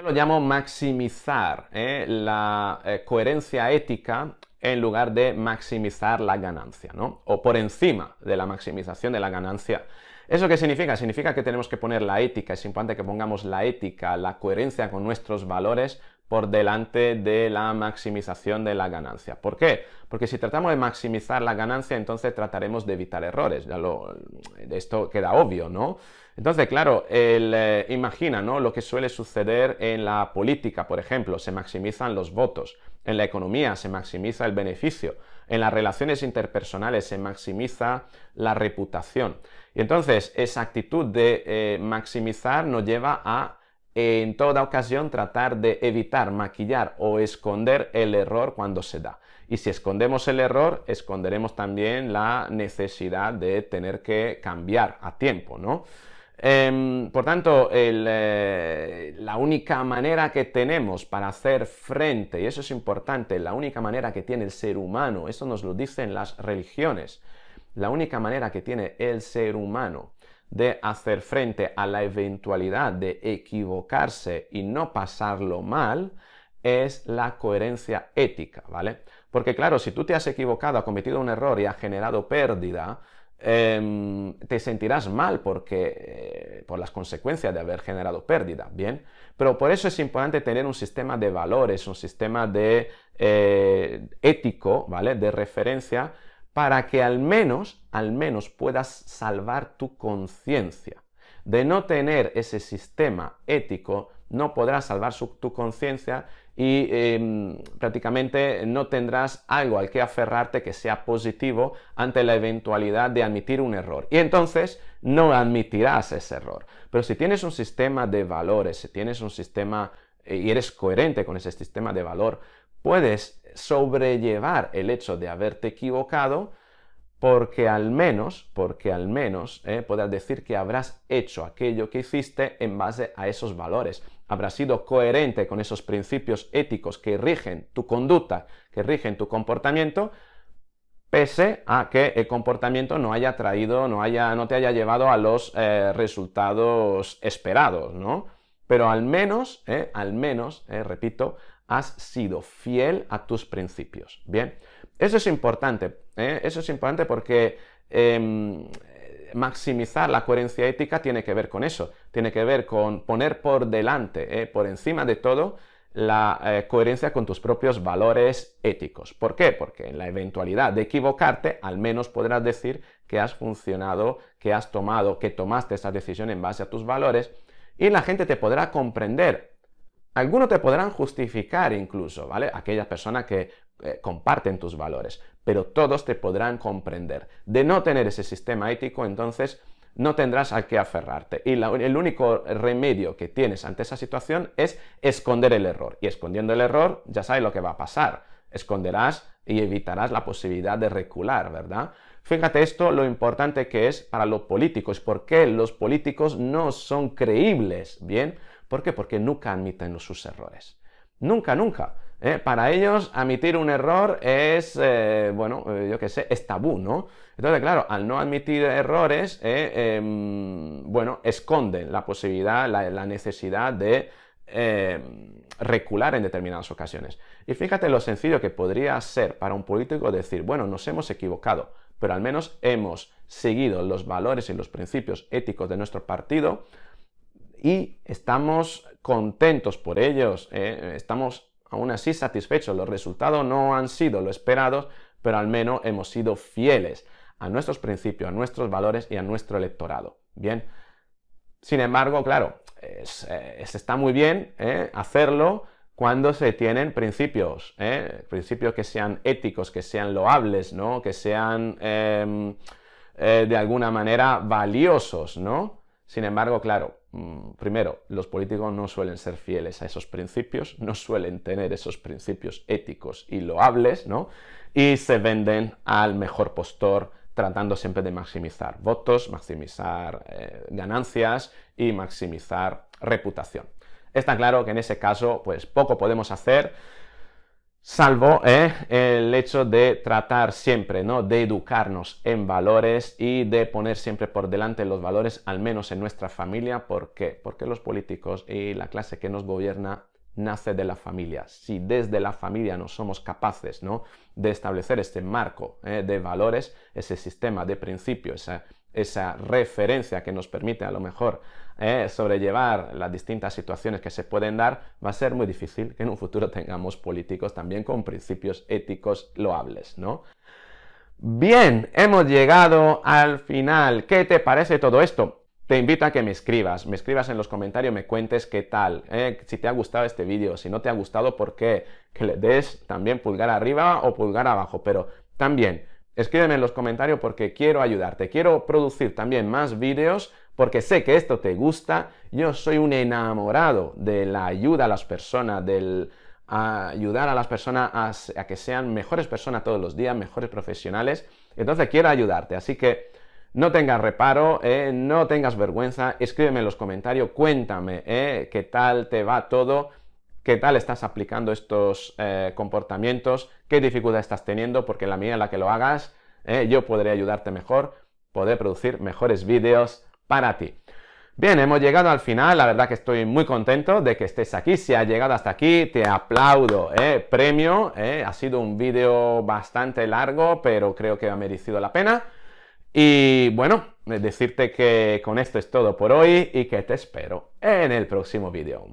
Yo lo llamo maximizar ¿eh? la eh, coherencia ética en lugar de maximizar la ganancia, ¿no? O por encima de la maximización de la ganancia. ¿Eso qué significa? Significa que tenemos que poner la ética, es importante que pongamos la ética, la coherencia con nuestros valores por delante de la maximización de la ganancia. ¿Por qué? Porque si tratamos de maximizar la ganancia, entonces trataremos de evitar errores. Ya esto queda obvio, ¿no? Entonces, claro, eh, imagina ¿no? lo que suele suceder en la política, por ejemplo, se maximizan los votos, en la economía se maximiza el beneficio, en las relaciones interpersonales se maximiza la reputación. Y entonces, esa actitud de eh, maximizar nos lleva a en toda ocasión tratar de evitar, maquillar o esconder el error cuando se da. Y si escondemos el error, esconderemos también la necesidad de tener que cambiar a tiempo, ¿no? Em, por tanto, eh, la única manera que tenemos para hacer frente, y eso es importante, la única manera que tiene el ser humano, eso nos lo dicen las religiones, la única manera que tiene el ser humano de hacer frente a la eventualidad de equivocarse y no pasarlo mal es la coherencia ética, ¿vale? Porque claro, si tú te has equivocado, ha cometido un error y ha generado pérdida, em, te sentirás mal porque, eh, por las consecuencias de haber generado pérdida, ¿bien? Pero por eso es importante tener un sistema de valores, un sistema de eh, ético, ¿vale? De referencia para que al menos, al menos puedas salvar tu conciencia. De no tener ese sistema ético, no podrás salvar tu conciencia y em, prácticamente no tendrás algo al que aferrarte que sea positivo ante la eventualidad de admitir un error. Y entonces no admitirás ese error. Pero si tienes un sistema de valores, si tienes un sistema eh, y eres coherente con ese sistema de valor, puedes sobrellevar el hecho de haberte equivocado porque al menos, porque al menos eh, podrás decir que habrás hecho aquello que hiciste en base a esos valores, habrás sido coherente con esos principios éticos que rigen tu conducta, que rigen tu comportamiento, pese a que el comportamiento no haya traído, no, haya, no te haya llevado a los eh, resultados esperados, ¿no? Pero al menos, eh, al menos, eh, repito, has sido fiel a tus principios, ¿bien? Eso es importante, ¿eh? eso es importante porque em, maximizar la coherencia ética tiene que ver con eso, tiene que ver con poner por delante, ¿eh? por encima de todo, la eh, coherencia con tus propios valores éticos. ¿Por qué? Porque en la eventualidad de equivocarte, al menos podrás decir que has funcionado, que has tomado, que tomaste esa decisión en base a tus valores y la gente te podrá comprender. Algunos te podrán justificar incluso, ¿vale? Aquella persona que eh, comparten tus valores, pero todos te podrán comprender. De no tener ese sistema ético, entonces no tendrás a qué aferrarte. Y el único remedio que tienes ante esa situación es esconder el error. Y escondiendo el error, ya sabes lo que va a pasar. Esconderás y evitarás la posibilidad de recular, ¿verdad? Fíjate esto lo importante que es para los políticos, porque los políticos no son creíbles, ¿bien? ¿Por qué? Porque nunca admiten sus errores. Nunca, nunca. ¿eh? para ellos, admitir un error es, eh, bueno, eh, yo qué sé, es tabú, ¿no? Entonces, claro, al no admitir errores, em, bueno, esconden la posibilidad, la, la necesidad de em, recular en determinadas ocasiones. Y fíjate lo sencillo que podría ser para un político decir, bueno, nos hemos equivocado, pero al menos hemos seguido los valores y los principios éticos de nuestro partido y estamos contentos por ellos, estamos aún así satisfechos. Los resultados no han sido lo esperados, pero al menos hemos sido fieles a nuestros principios, a nuestros valores y a nuestro electorado. Bien. Sin embargo, claro, es, eh, está muy bien eh, hacerlo cuando se tienen principios, eh, principios que sean éticos, que sean loables, ¿no? que sean em, de alguna manera valiosos, ¿no? Sin embargo, claro, Mm, primero, los políticos no suelen ser fieles a esos principios, no suelen tener esos principios éticos y loables, ¿no? Y se venden al mejor postor tratando siempre de maximizar votos, maximizar eh, ganancias y maximizar reputación. Está claro que en ese caso, pues poco podemos hacer Salvo eh, el hecho de tratar siempre, ¿no? De educarnos en valores y de poner siempre por delante los valores, al menos en nuestra familia. ¿Por qué? Porque los políticos y la clase que nos gobierna nace de la familia. Si desde la familia no somos capaces ¿no? de establecer este marco eh, de valores, ese sistema de principios, esa esa referencia que nos permite a lo mejor eh, sobrellevar las distintas situaciones que se pueden dar, va a ser muy difícil que en un futuro tengamos políticos también con principios éticos loables, ¿no? Bien, hemos llegado al final. ¿Qué te parece todo esto? Te invito a que me escribas, me escribas en los comentarios, me cuentes qué tal, eh, si te ha gustado este vídeo, si no te ha gustado, por qué, que le des también pulgar arriba o pulgar abajo, pero también Escríbeme en los comentarios porque quiero ayudarte. Quiero producir también más vídeos porque sé que esto te gusta. Yo soy un enamorado de la ayuda a las personas, del ayudar a las personas a, que sean mejores personas todos los días, mejores profesionales. Entonces quiero ayudarte. Así que no tengas reparo, eh, no tengas vergüenza. Escríbeme en los comentarios, cuéntame eh, qué tal te va todo qué tal estás aplicando estos eh, comportamientos, qué dificultad estás teniendo, porque en la mía en la que lo hagas, eh, yo podré ayudarte mejor, poder producir mejores vídeos para ti. Bien, hemos llegado al final, la verdad que estoy muy contento de que estés aquí, si has llegado hasta aquí, te aplaudo, eh, premio, ha sido un vídeo bastante largo, pero creo que ha merecido la pena. Y bueno, decirte que con esto es todo por hoy y que te espero en el próximo vídeo.